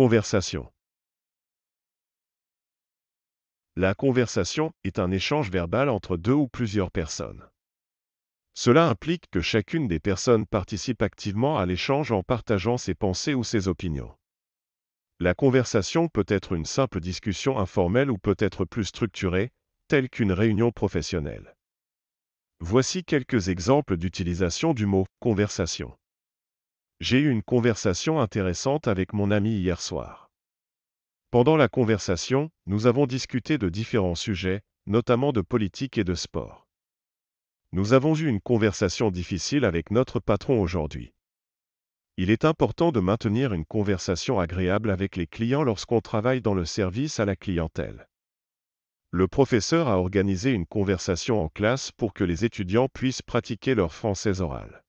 Conversation. La conversation est un échange verbal entre deux ou plusieurs personnes. Cela implique que chacune des personnes participe activement à l'échange en partageant ses pensées ou ses opinions. La conversation peut être une simple discussion informelle ou peut être plus structurée, telle qu'une réunion professionnelle. Voici quelques exemples d'utilisation du mot conversation. J'ai eu une conversation intéressante avec mon ami hier soir. Pendant la conversation, nous avons discuté de différents sujets, notamment de politique et de sport. Nous avons eu une conversation difficile avec notre patron aujourd'hui. Il est important de maintenir une conversation agréable avec les clients lorsqu'on travaille dans le service à la clientèle. Le professeur a organisé une conversation en classe pour que les étudiants puissent pratiquer leur français oral.